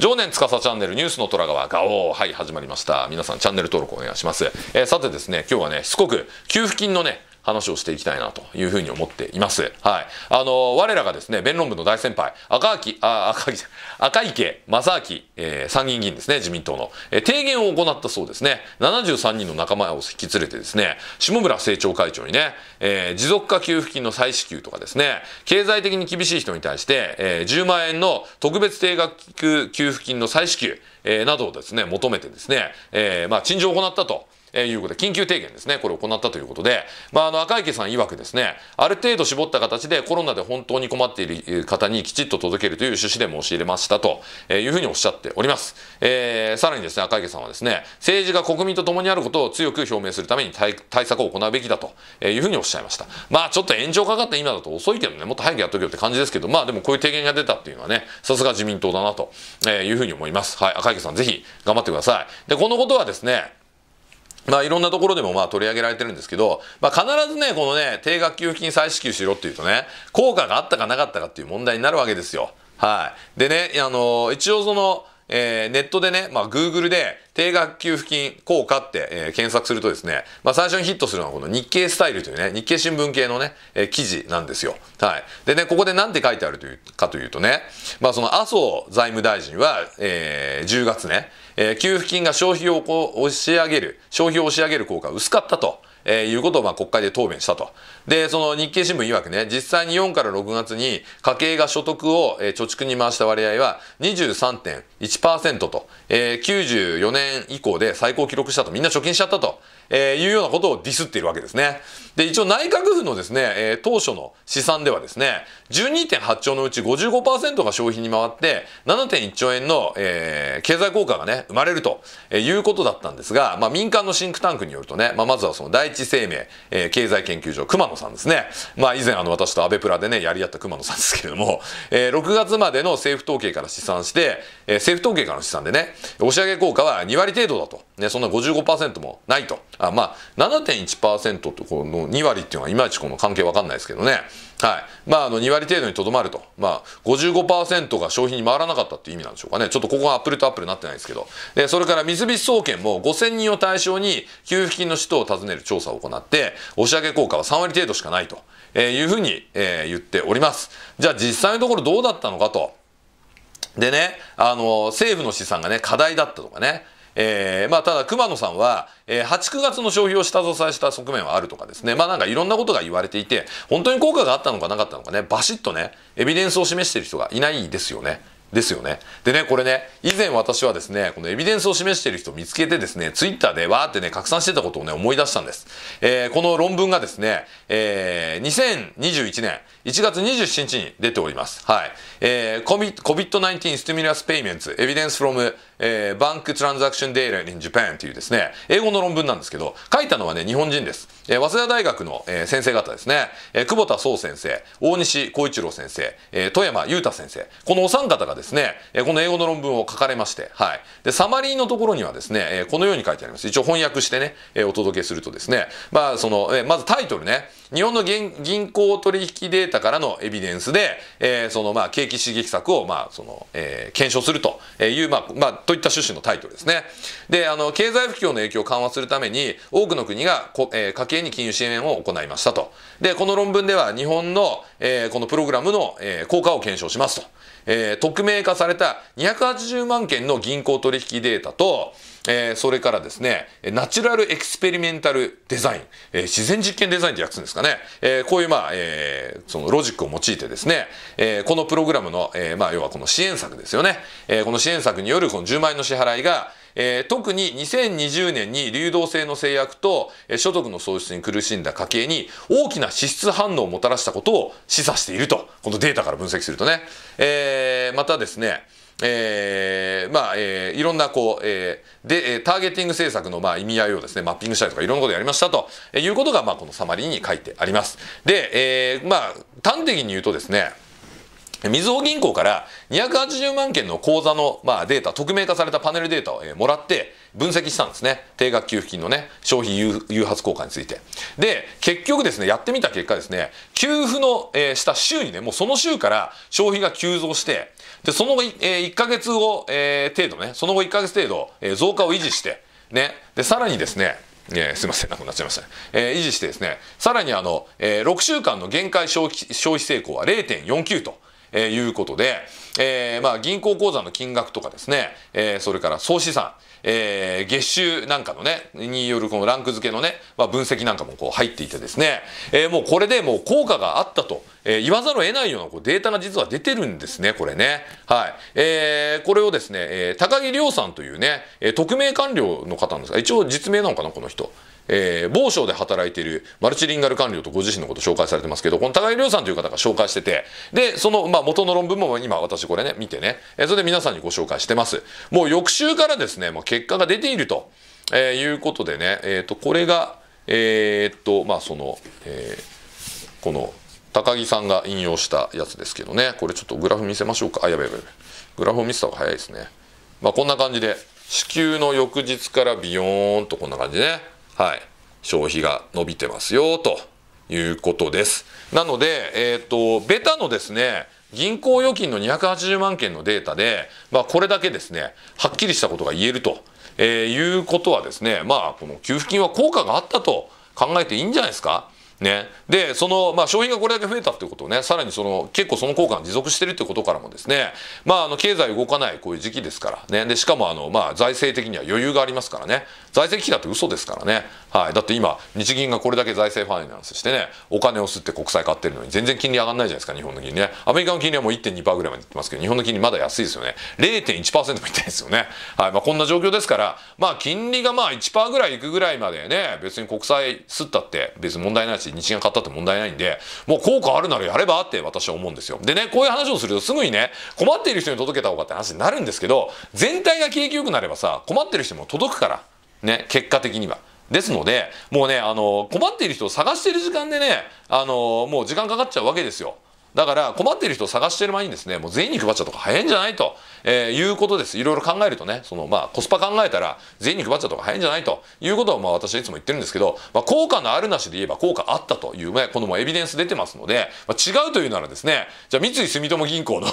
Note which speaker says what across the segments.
Speaker 1: 常年司チャンネルニュースの虎川ガオー。はい始まりました皆さんチャンネル登録お願いします、えー、さてですね今日はねしつこく給付金のね話をしていきたいなというふうに思っています。はい。あの、我らがですね、弁論部の大先輩、赤木、あ、赤木赤池正明、えー、参議院議員ですね、自民党の、えー、提言を行ったそうですね。73人の仲間を引き連れてですね、下村政調会長にね、えー、持続化給付金の再支給とかですね、経済的に厳しい人に対して、えー、10万円の特別定額給付金の再支給、えー、などをですね、求めてですね、えー、まあ、陳情を行ったとえー、いうことで、緊急提言ですね、これを行ったということで、まあ、あの、赤池さん曰くですね、ある程度絞った形でコロナで本当に困っている方にきちっと届けるという趣旨で申し入れましたというふうにおっしゃっております。えー、さらにですね、赤池さんはですね、政治が国民と共にあることを強く表明するために対策を行うべきだというふうにおっしゃいました。まあ、ちょっと炎上かかった今だと遅いけどね、もっと早くやっとけよって感じですけど、まあ、でもこういう提言が出たっていうのはね、さすが自民党だなというふうに思います。はい、赤池さん、ぜひ頑張ってください。で、このことはですね、まあいろんなところでもまあ取り上げられてるんですけど、まあ必ずね、このね、定額給付金再支給しろっていうとね、効果があったかなかったかっていう問題になるわけですよ。はい。でね、あのー、一応その、えー、ネットでね、まあ、Google で定額給付金効果って、えー、検索するとですね、まあ、最初にヒットするのはこの日経スタイルというね、日経新聞系のね、えー、記事なんですよ。はい。でね、ここで何て書いてあるというかというとね、まあ、その麻生財務大臣は、えー、10月ね、えー、給付金が消費をこう押し上げる、消費を押し上げる効果が薄かったと。えー、いうことをまあ国会で答弁したと。で、その日経新聞曰くね、実際に4から6月に家計が所得を、え貯蓄に回した割合は23.9%。1%と、えー、94年以降で最高記録したと、みんな貯金しちゃったと、えー、いうようなことをディスっているわけですね。で、一応内閣府のですね、えー、当初の試算ではですね、12.8兆のうち55%が消費に回って、7.1兆円の、えー、経済効果がね、生まれると、えー、いうことだったんですが、まあ民間のシンクタンクによるとね、まあまずはその第一生命、えー、経済研究所、熊野さんですね。まあ以前あの私と安倍プラでね、やり合った熊野さんですけれども、えー、6月までの政府統計から試算して、えー、政府統計からの試算でね、押し上げ効果は2割程度だと。ね、そんな55%もないと。あまあ、7.1%とこの2割っていうのは、いまいちこの関係わかんないですけどね。はい。まあ、あの、2割程度にとどまると。まあ55、が消費に回らなかったっていう意味なんでしょうかね。ちょっとここがアップルとアップルになってないですけど。で、それから三菱総研も5000人を対象に給付金の使途を尋ねる調査を行って、押し上げ効果は3割程度しかないと、えー、いうふうに、えー、言っております。じゃあ実際のところどうだったのかと。でね、あの、政府の試算がね、課題だったとかね、えー、まあ、ただ熊野さんは、えー、8、9月の消費を下支えした側面はあるとかですね、まあなんかいろんなことが言われていて、本当に効果があったのかなかったのかね、バシッとね、エビデンスを示している人がいないですよね。ですよね。でね、これね、以前私はですね、このエビデンスを示している人を見つけてですね、ツイッターでわーってね、拡散してたことをね、思い出したんです。えー、この論文がですね、えー、2021年1月27日に出ております。はい。えー、COVID-19 Stimulus Payments Evidence from、えー、Bank Transaction Data in Japan というですね、英語の論文なんですけど、書いたのはね、日本人です。えー、早稲田大学の、えー、先生方ですね、えー、久保田壮先生、大西光一郎先生、えー、富山裕太先生、このお三方がですね、この英語の論文を書かれまして、はい。で、サマリーのところにはですね、このように書いてあります。一応翻訳してね、お届けするとですね、まあ、その、まずタイトルね、日本の銀行取引データからのエビデンスで、えー、そのまあ景気刺激策をまあその、えー、検証するという、まあ、まあ、といった趣旨のタイトルですね。で、あの、経済不況の影響を緩和するために、多くの国がこ、えー、家計に金融支援を行いましたと。で、この論文では日本の、えー、このプログラムの、えー、効果を検証しますと。えー、匿名化された280万件の銀行取引データと、えー、それからですね、ナチュラルエクスペリメンタルデザイン、えー、自然実験デザインってやつですかね、えー、こういう、まあ、えー、そのロジックを用いてですね、えー、このプログラムの、えー、まあ、要はこの支援策ですよね、えー、この支援策によるこの10万円の支払いが、えー、特に2020年に流動性の制約と、えー、所得の喪失に苦しんだ家計に大きな支出反応をもたらしたことを示唆していると、このデータから分析するとね。えー、またですね、えー、まあ、えー、いろんなこう、えー、で、ターゲティング政策のまあ意味合いをですね、マッピングしたりとかいろんなことをやりましたということが、まあ、このサマリーに書いてあります。で、えー、まあ、端的に言うとですね、みずほ銀行から280万件の口座の、まあ、データ、匿名化されたパネルデータを、えー、もらって、分析したんですね。定額給付金のね、消費誘発効果について。で、結局ですね、やってみた結果ですね、給付の、えー、した週にね、もうその週から消費が急増して、で、その後、えー、1ヶ月後、えー、程度ね、その後1ヶ月程度、えー、増加を維持して、ね、で、さらにですね、えー、すいません、なくなっちゃいましたね。えー、維持してですね、さらにあの、えー、6週間の限界消費消費成功は0.49と。えー、いうことで、えー、まあ、銀行口座の金額とかですね、えー、それから総資産、えー、月収なんかのね、によるこのランク付けのね、まあ、分析なんかもこう入っていてですね、えー、もうこれでもう効果があったと、えー、言わざるを得ないようなこうデータが実は出てるんですね、これね。はい。えー、これをですね、えー、高木亮さんというね、え匿名官僚の方なんですが、一応実名なのかな、この人。えー、某省で働いているマルチリンガル官僚とご自身のこと紹介されてますけど、この高木亮さんという方が紹介してて、で、その、まあ、元の論文も今私これね、見てね、えー、それで皆さんにご紹介してます。もう翌週からですね、もう結果が出ていると、えー、いうことでね、えっ、と、これが、えっと、まあ、その、えこの、高木さんが引用したやつですけどね、これちょっとグラフ見せましょうか。あ、やべやべやグラフを見せた方が早いですね。まあ、こんな感じで、子宮の翌日からビヨーンとこんな感じね。はい、消費が伸びてますよ、ということです。なので、えっ、ー、と、ベタのですね、銀行預金の280万件のデータで、まあ、これだけですね、はっきりしたことが言えると、えー、いうことはですね、まあ、この給付金は効果があったと考えていいんじゃないですか。ね、でその、まあ、消費がこれだけ増えたってことをねさらにその結構その効果が持続してるってことからもですね、まあ、あの経済動かないこういう時期ですからねでしかもあの、まあ、財政的には余裕がありますからね財政危機だって嘘ですからね、はい、だって今日銀がこれだけ財政ファイナンスしてねお金を吸って国債買ってるのに全然金利上がらないじゃないですか日本の金利ねアメリカの金利はもう1.2%ぐらいまでいってますけど日本の金利まだ安いですよね0.1%もいってないですよね、はいまあ、こんな状況ですから、まあ、金利がまあ1%ぐらいいくぐらいまでね別に国債吸ったって別に問題ないしし、日銀が買ったって問題ないんで、もう効果あるならやればって私は思うんですよ。でね、こういう話をするとすぐにね、困っている人に届けた方がって話になるんですけど、全体が景気良くなればさ、困ってる人も届くから、ね、結果的には。ですので、もうね、あの、困っている人を探している時間でね、あの、もう時間かかっちゃうわけですよ。だから困っている人を探してる前にですね、もう全員に配っちゃうとか早いんじゃないと、えー、いうことです。いろいろ考えるとね、そのまあコスパ考えたら全員に配っちゃうとか早いんじゃないということをまあ私はいつも言ってるんですけど、まあ、効果のあるなしで言えば効果あったという、このもエビデンス出てますので、まあ、違うというならですね、じゃあ三井住友銀行の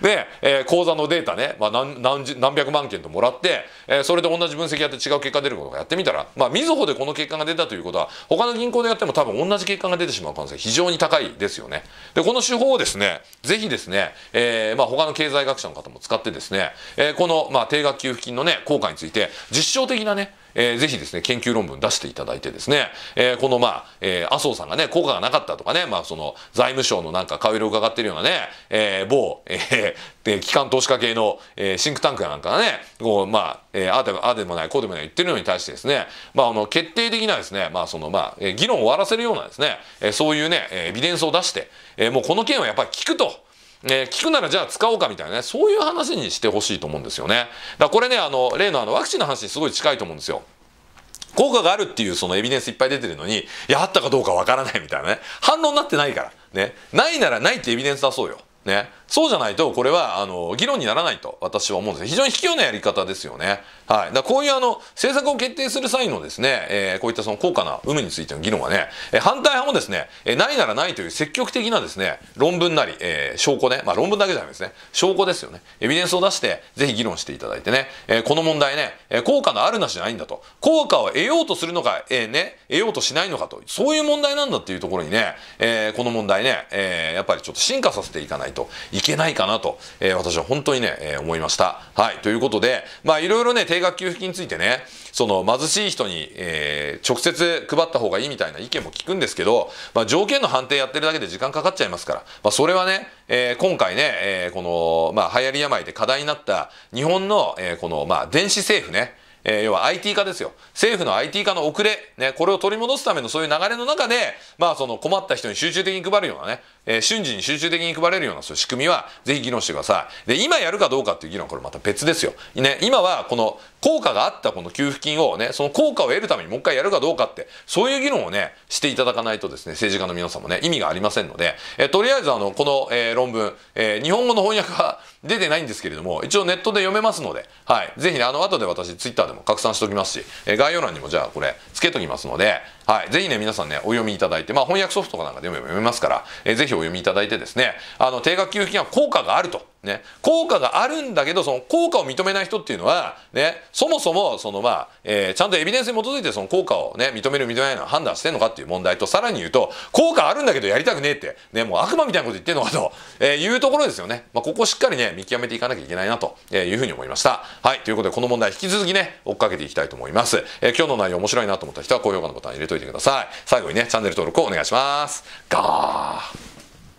Speaker 1: で、えー、口座のデータね、まあ何、何何百万件ともらって、えー、それで同じ分析やって違う結果出ることをやってみたら、まあ、みずほでこの結果が出たということは、他の銀行でやっても多分同じ結果が出てしまう可能性非常に高いですよね。で、この手法をですね、ぜひですね、えー、まあ、他の経済学者の方も使ってですね、えー、この、まあ、定額給付金のね、効果について、実証的なね、えー、ぜひですね、研究論文出していただいてですね、えー、このまあ、えー、麻生さんがね、効果がなかったとかね、まあその財務省のなんか顔色を伺ってるようなね、えー、某、えー、で、機関投資家系の、えー、シンクタンクやなんかがね、こう、まあ、えー、ああでも、あでもない、こうでもない言ってるのに対してですね、まあ、あの、決定的なですね、まあその、まあ、議論を終わらせるようなですね、えそういうね、えエビデンスを出して、えー、もうこの件はやっぱり聞くと。えー、聞くならじゃあ使おうかみたいなね、そういう話にしてほしいと思うんですよね。だこれね、あの、例のあのワクチンの話にすごい近いと思うんですよ。効果があるっていうそのエビデンスいっぱい出てるのに、いや、あったかどうかわからないみたいなね、反応になってないから。ね、ないならないってエビデンス出そうよ。ね。そうじゃないと、これは、あの、議論にならないと私は思うんです非常に卑怯なやり方ですよね。はい。だこういうあの、政策を決定する際のですね、えー、こういったその高価な有無についての議論はね、えー、反対派もですね、えー、ないならないという積極的なですね、論文なり、えー、証拠ね、まあ論文だけじゃないですね、証拠ですよね。エビデンスを出して、ぜひ議論していただいてね、えー、この問題ね、えー、効果のあるなしじゃないんだと。効果を得ようとするのか、えー、ね、得ようとしないのかと。そういう問題なんだっていうところにね、えー、この問題ね、えー、やっぱりちょっと進化させていかないといけないかなと、えー、私は本当にね、えー、思いました。はい。ということで、まあいろいろね、定額給付金についてね、その貧しい人に、えー、直接配った方がいいみたいな意見も聞くんですけど、まあ条件の判定やってるだけで時間かかっちゃいますから、まあそれはね、えー、今回ね、えー、この、まあ流行り病で課題になった日本の、えー、この、まあ電子政府ね、えー、要は IT 化ですよ。政府の IT 化の遅れ、ね、これを取り戻すためのそういう流れの中で、まあその困った人に集中的に配るようなね、えー、瞬時に集中的に配れるようなそういう仕組みは、ぜひ議論してください。で、今やるかどうかっていう議論はこれまた別ですよ。ね、今はこの効果があったこの給付金をね、その効果を得るためにもう一回やるかどうかって、そういう議論をね、していただかないとですね、政治家の皆さんもね、意味がありませんので、えとりあえずあの、この、え論文、え日本語の翻訳は出てないんですけれども、一応ネットで読めますので、はい。ぜひね、あの、後で私、ツイッターでも拡散しておきますし、え概要欄にもじゃあこれ、つけときますので、はい。ぜひね、皆さんね、お読みいただいて、まあ、翻訳ソフトかなんかで読めば読めますから、えー、ぜひお読みいただいてですね、あの、定額給付金は効果があると。ね、効果があるんだけど、その効果を認めない人っていうのは、ね、そもそも、そのまあ、えー、ちゃんとエビデンスに基づいてその効果をね、認める、認めないのは判断してんのかっていう問題と、さらに言うと、効果あるんだけどやりたくねえって、ね、もう悪魔みたいなこと言ってんのかと、えー、いうところですよね。まあ、ここをしっかりね、見極めていかなきゃいけないなというふうに思いました。はい、ということで、この問題引き続きね、追っかけていきたいと思います。えー、今日の内容面白いなと思った人は高評価のボタン入れといてください。最後にね、チャンネル登録をお願いします。ガー